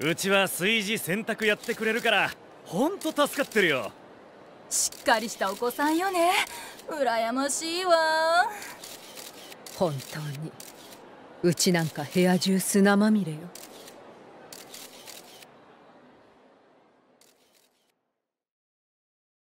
うちは炊事洗濯やってくれるからほんと助かってるよしっかりしたお子さんよね羨ましいわ本当にうちなんか部屋中砂まみれよ